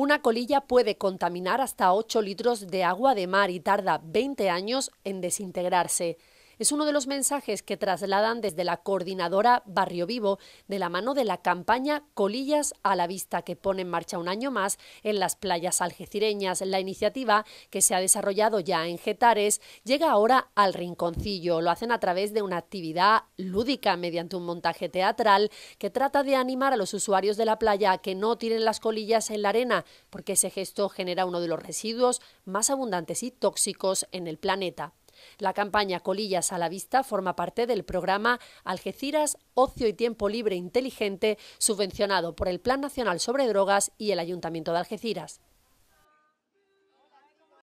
Una colilla puede contaminar hasta 8 litros de agua de mar y tarda 20 años en desintegrarse es uno de los mensajes que trasladan desde la coordinadora Barrio Vivo de la mano de la campaña Colillas a la Vista que pone en marcha un año más en las playas algecireñas. La iniciativa, que se ha desarrollado ya en Getares, llega ahora al Rinconcillo. Lo hacen a través de una actividad lúdica mediante un montaje teatral que trata de animar a los usuarios de la playa a que no tiren las colillas en la arena, porque ese gesto genera uno de los residuos más abundantes y tóxicos en el planeta. La campaña Colillas a la Vista forma parte del programa Algeciras Ocio y Tiempo Libre Inteligente, subvencionado por el Plan Nacional sobre Drogas y el Ayuntamiento de Algeciras.